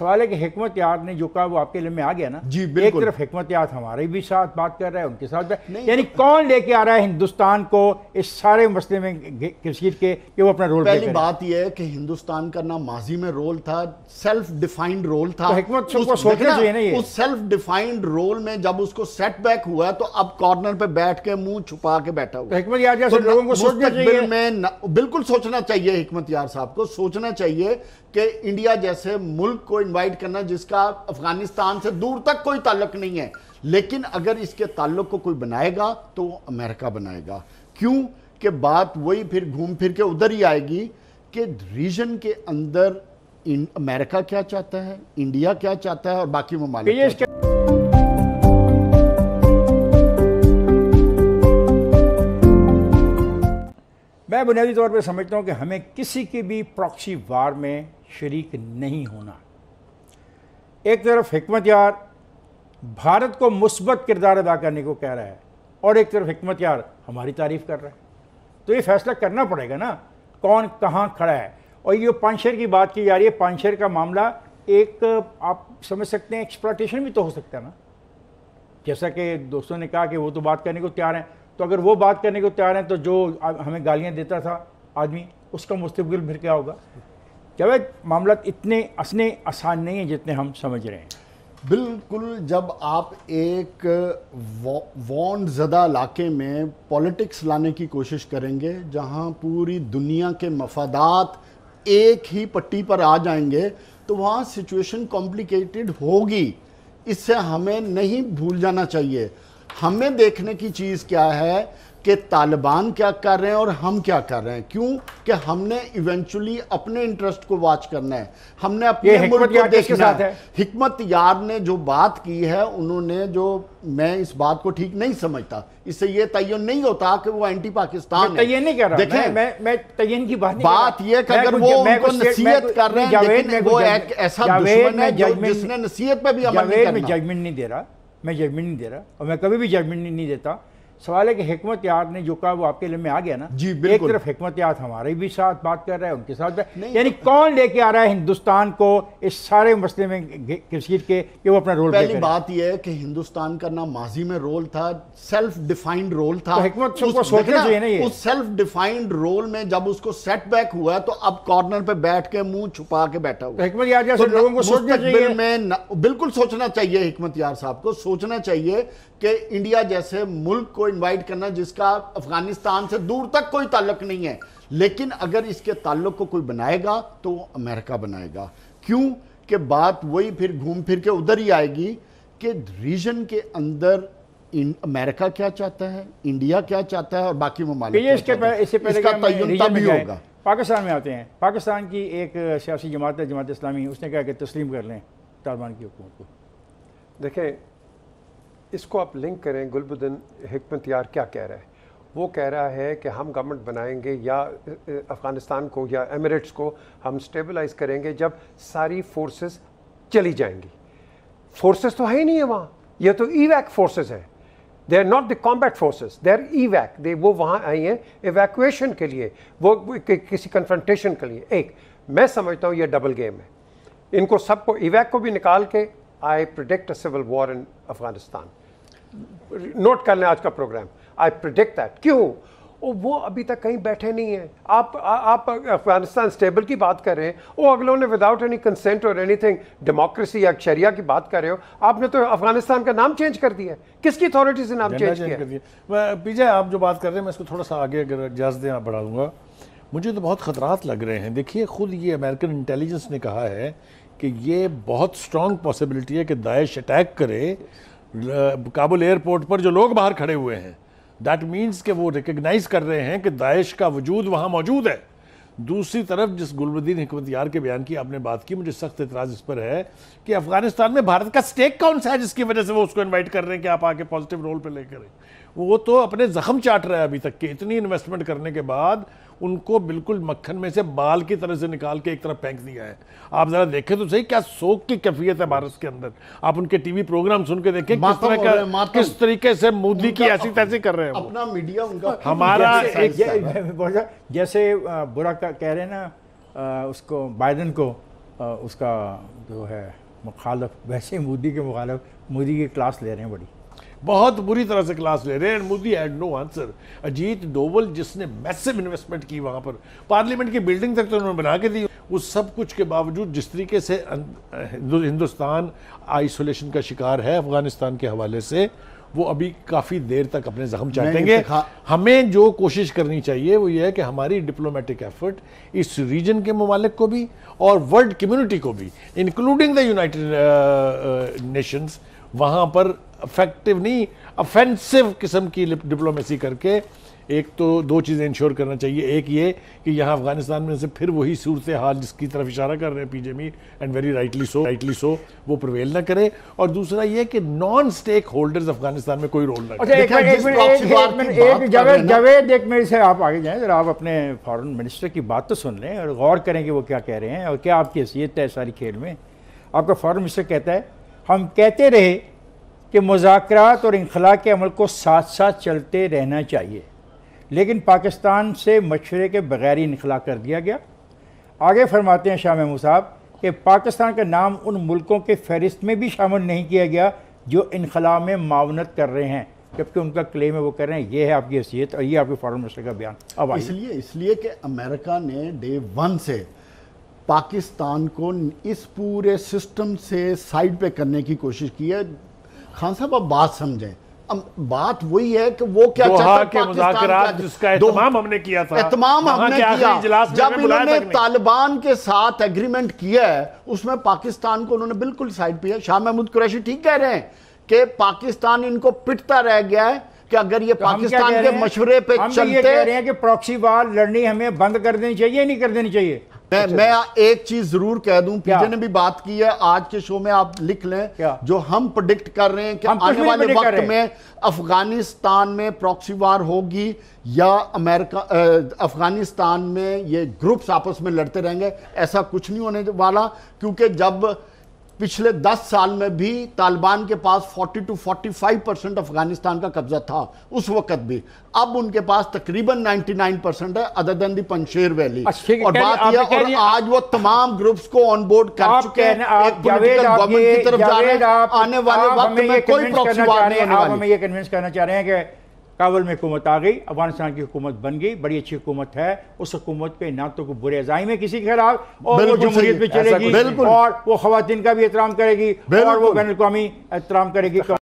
सवाल है कि हमत याद ने जो कहा वो आपके लिए में आ गया ना जी एक तरफ हमत याद हमारे भी साथ बात कर रहा है उनके साथ यानी तो- कौन लेके आ रहा है हिंदुस्तान को इस सारे मसले में कशीर के कि वो अपना रोल पहली बात यह है कि हिंदुस्तान का ना माजी में रोल था सेल्फ डिफाइंड रोल था तो सोचना चाहिए ना उस सेल्फ डिफाइंड रोल में जब उसको सेटबैक हुआ तो अब कॉर्नर पे बैठ के मुंह छुपा के बैठा हुआ हमत तो यार लोगों को सोचना चाहिए बिल्कुल सोचना चाहिए हमत यार साहब को सोचना चाहिए कि इंडिया जैसे मुल्क को इनवाइट करना जिसका अफगानिस्तान से दूर तक कोई ताल्लुक नहीं है लेकिन अगर इसके ताल्लुक को कोई बनाएगा तो अमेरिका बनाएगा क्यों कि बात वही फिर घूम फिर के उधर ही आएगी कि रीजन के अंदर अमेरिका क्या चाहता है इंडिया क्या चाहता है और बाकी ममालिक मैं बुनियादी तौर पर समझता हूँ कि हमें किसी की भी प्रॉक्सी वार में शरीक नहीं होना एक तरफ हमत यार भारत को मुस्बत किरदार अदा करने को कह रहा है और एक तरफ हमत यार हमारी तारीफ कर रहा है तो ये फैसला करना पड़ेगा ना कौन कहाँ खड़ा है और ये पानशेर की बात की जा रही है पानशेर का मामला एक आप समझ सकते हैं एक्सप्लाटेशन भी तो हो सकता है ना जैसा कि दोस्तों ने कहा कि वो तो बात करने को तैयार हैं तो अगर वो बात करने को तैयार हैं तो जो हमें गालियाँ देता था आदमी उसका मुस्तबिल फिर क्या होगा क्या मामला इतने असने आसान नहीं है जितने हम समझ रहे हैं बिल्कुल जब आप एक वॉन्ड ज़दा इलाके में पॉलिटिक्स लाने की कोशिश करेंगे जहां पूरी दुनिया के मफादात एक ही पट्टी पर आ जाएंगे तो वहां सिचुएशन कॉम्प्लिकेटेड होगी इससे हमें नहीं भूल जाना चाहिए हमें देखने की चीज़ क्या है कि तालिबान क्या कर रहे हैं और हम क्या कर रहे हैं क्यों कि हमने इवेंचुअली अपने इंटरेस्ट को वॉच करना है हमने अपने मुल्क को देखना है।, है हिकमत यार ने जो बात की है उन्होंने जो मैं इस बात को ठीक नहीं समझता इससे ये तयन नहीं होता कि वो एंटी पाकिस्तान तयन नहीं कर रहा देखें मैं मैं तयन की बात बात ये कि अगर वो उनको नसीहत कर रहे हैं वो एक ऐसा दुश्मन है जिसने नसीहत पर भी अमल नहीं करना मैं जजमेंट नहीं दे रहा मैं जजमेंट नहीं दे रहा और मैं कभी भी जजमेंट नहीं देता सवाल है कि हमत याद ने जो कहा वो आपके लिए में आ गया ना जी एक तरफ हमत याद हमारे भी साथ बात कर रहा है उनके साथ यानी तो, कौन लेके आ रहा है हिंदुस्तान को इस सारे मसले में कशीर के कि वो अपना रोल पहली बात यह है कि हिंदुस्तान का ना माजी में रोल था सेल्फ डिफाइंड रोल था तो सोचना चाहिए ना उस सेल्फ डिफाइंड रोल में जब उसको सेटबैक हुआ तो अब कॉर्नर पर बैठ के मुंह छुपा के बैठा हुआ हमत तो यार तो लोगों को सोचना चाहिए बिल्कुल सोचना चाहिए हमत यार साहब को सोचना चाहिए कि इंडिया जैसे मुल्क को इनवाइट करना जिसका अफगानिस्तान से दूर तक कोई ताल्लुक नहीं है लेकिन अगर इसके ताल्लुक को कोई बनाएगा तो अमेरिका बनाएगा क्यों कि बात वही फिर घूम फिर के उधर ही आएगी कि रीजन के अंदर अमेरिका क्या चाहता है इंडिया क्या चाहता है और बाकी ममालिक इससे पहले भी होगा पाकिस्तान में आते हैं पाकिस्तान की एक सियासी जमात है जमात इस्लामी उसने कहा कि तस्लीम कर लें तालिबान की हुकूमत को देखें इसको आप लिंक करें गुलबुद्दीन हमत यार क्या कह रहा है वो कह रहा है कि हम गवर्नमेंट बनाएंगे या अफ़गानिस्तान को या एमिरेट्स को हम स्टेबलाइज करेंगे जब सारी फोर्सेस चली जाएंगी फोर्सेस तो है ही नहीं है वहाँ यह तो ईवैक फोर्सेस है they are not the combat forces they are evac दे वो वहाँ आई हैं इवैकुएशन के लिए वो किसी कन्फ्रंटेशन के लिए एक मैं समझता हूँ ये डबल गेम है इनको सबको इवैक को भी निकाल के I predict civil war in Afghanistan note कर लें आज का प्रोग्राम आई प्रिडिक्ट दैट क्यों वो अभी तक कहीं बैठे नहीं हैं आप आ, आप अफगानिस्तान स्टेबल की बात कर रहे हैं वो अगलों ने विदाउट एनी कंसेंट और एनीथिंग डेमोक्रेसी या शरिया की बात कर रहे हो आपने तो अफगानिस्तान का नाम चेंज कर दिया किसकी अथॉरिटी से नाम चेंज, चेंज कर दिया पीछे आप जो बात कर रहे हैं मैं इसको थोड़ा सा आगे अगर इजाज़ दें आप बढ़ा दूंगा मुझे तो बहुत ख़तरात लग रहे हैं देखिए खुद ये अमेरिकन इंटेलिजेंस ने कहा है कि ये बहुत स्ट्रॉन्ग पॉसिबिलिटी है कि दाइश अटैक करे काबुल एयरपोर्ट पर जो लोग बाहर खड़े हुए हैं दैट मीन्स के वो रिकग्नाइज कर रहे हैं कि दाइश का वजूद वहाँ मौजूद है दूसरी तरफ जिस गुलबुद्दीन हमत यार के बयान की आपने बात की मुझे सख्त इतराज़ इस पर है कि अफगानिस्तान में भारत का स्टेक कौन सा है जिसकी वजह से वो उसको इन्वाइट कर रहे हैं कि आप आके पॉजिटिव रोल पर लेकर वो तो अपने जख्म चाट रहा है अभी तक कि इतनी इन्वेस्टमेंट करने के बाद उनको बिल्कुल मक्खन में से बाल की तरह से निकाल के एक तरफ फेंक दिया है आप जरा देखें तो सही क्या शोक की कैफियत है भारत के अंदर आप उनके टीवी प्रोग्राम सुन के देखें किस तरह का किस तरीके से मोदी की ऐसी तैसी कर रहे हैं अपना मीडिया उनका हमारा एक जैसे बुरा कह रहे हैं ना उसको बाइडन को उसका जो है मुखालफ वैसे मोदी के मुखालफ मोदी की क्लास ले रहे हैं बड़ी बहुत बुरी तरह से क्लास ले रहे हैं Modi had no answer Ajit Doval जिसने मैसिव इन्वेस्टमेंट की वहाँ पर पार्लियामेंट की बिल्डिंग तक तो उन्होंने बना के दी उस सब कुछ के बावजूद जिस तरीके से अं- हिंदुस्तान आइसोलेशन का शिकार है अफगानिस्तान के हवाले से वो अभी काफ़ी देर तक अपने जख्म चाटेंगे हमें जो कोशिश करनी चाहिए वो ये है कि हमारी डिप्लोमेटिक एफर्ट इस रीजन के ममालिक को भी और वर्ल्ड कम्युनिटी को भी इंक्लूडिंग द यूनाइटेड नेशंस वहाँ पर अफेक्टिव नहीं अफेंसिव किस्म की डिप्लोमेसी करके एक तो दो चीज़ें इंश्योर करना चाहिए एक ये कि यहाँ अफगानिस्तान में से फिर वही सूरत हाल जिसकी तरफ इशारा कर रहे हैं पी जे मी and very rightly so rightly so वो प्रवेल ना करे और दूसरा ये कि नॉन स्टेक होल्डर्स अफगानिस्तान में कोई रोल ना जावेद अच्छा, एक मेरे से आप आगे जाएं जरा आप अपने फॉरन मिनिस्टर की बात तो सुन लें और गौर करें कि वो क्या कह रहे हैं और क्या आपकी हैसियत है सारी खेल में आपका फॉरन मिनिस्टर कहता है हम कहते रहे कि मुजात और इनखला के अमल को साथ साथ चलते रहना चाहिए लेकिन पाकिस्तान से मशवरे के बगैर ही इनखला कर दिया गया आगे फरमाते हैं शाह महमूद साहब कि पाकिस्तान का नाम उन मुल्कों के फहरिस्त में भी शामिल नहीं किया गया जो इनखला में मावनत कर रहे हैं जबकि उनका क्लेम है वो कर रहे हैं ये है आपकी हैसियत और ये आपके फॉरन मिनिस्टर का बयान अब इसलिए इसलिए कि अमेरिका ने डे वन से पाकिस्तान को इस पूरे सिस्टम से साइड पे करने की कोशिश की है खान साहब आप बात समझें बात वही है कि वो क्या चाहता मुजाकरात हमने किया था एहतमाम हमने किया जब इन्होंने तालिबान के साथ एग्रीमेंट किया है उसमें पाकिस्तान को उन्होंने बिल्कुल साइड पे शाह महमूद कुरैशी ठीक कह रहे हैं कि पाकिस्तान इनको पिटता रह गया है कि अगर ये तो पाकिस्तान के मशवरे पे तो चलते हैं कि प्रॉक्सी वार लड़नी हमें बंद कर देनी चाहिए नहीं कर देनी चाहिए मैं अच्छा। मैं एक चीज जरूर कह दूं पीजे ने भी बात की है आज के शो में आप लिख लें क्या? जो हम प्रोडिक्ट कर रहे हैं कि आने वाले वक्त में अफगानिस्तान में प्रॉक्सी वार होगी या अमेरिका अफगानिस्तान में ये ग्रुप्स आपस में लड़ते रहेंगे ऐसा कुछ नहीं होने वाला क्योंकि जब पिछले 10 साल में भी तालिबान के पास 40 टू 45 परसेंट अफगानिस्तान का कब्जा था उस वक्त भी अब उनके पास तकरीबन 99 परसेंट है other than the Panjshir valley और बात यह और आज वो तमाम ग्रुप्स को ऑन बोर्ड कर चुके हैं एक पॉलिटिकल गवर्नमेंट की तरफ जा रहे हैं आने वाले वक्त में कोई प्रॉक्सी वार नहीं आने वाली हम ये कन्विंस करना चाह रहे हैं कि काबुल में हुकूमत आ गई अफगानिस्तान की हुकूमत बन गई बड़ी अच्छी हुकूमत है उस हुकूमत पे ना तो बुरे अजाई में किसी के खिलाफ और वो जमहूरियत में चलेगी और वो खातन का भी एहतराम करेगी और वो बैन अवी एहतराम करेगी